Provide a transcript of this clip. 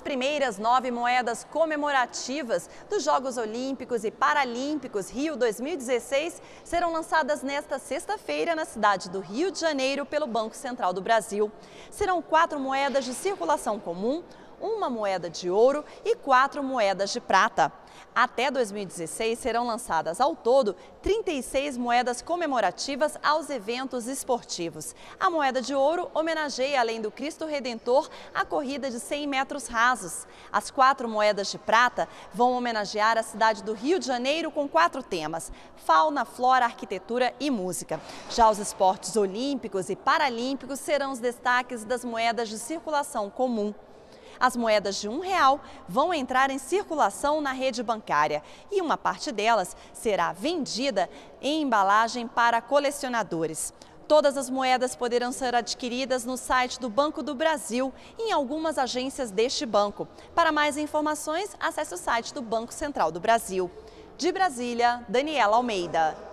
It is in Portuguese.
as primeiras nove moedas comemorativas dos Jogos Olímpicos e Paralímpicos Rio 2016 serão lançadas nesta sexta-feira na cidade do Rio de Janeiro pelo Banco Central do Brasil. Serão quatro moedas de circulação comum, uma moeda de ouro e quatro moedas de prata. Até 2016 serão lançadas ao todo 36 moedas comemorativas aos eventos esportivos. A moeda de ouro homenageia, além do Cristo Redentor, a corrida de 100 metros rasos. As quatro moedas de prata vão homenagear a cidade do Rio de Janeiro com quatro temas: fauna, flora, arquitetura e música. Já os esportes olímpicos e paralímpicos serão os destaques das moedas de circulação comum as moedas de um real vão entrar em circulação na rede bancária e uma parte delas será vendida em embalagem para colecionadores. Todas as moedas poderão ser adquiridas no site do Banco do Brasil e em algumas agências deste banco. Para mais informações, acesse o site do Banco Central do Brasil. De Brasília, Daniela Almeida.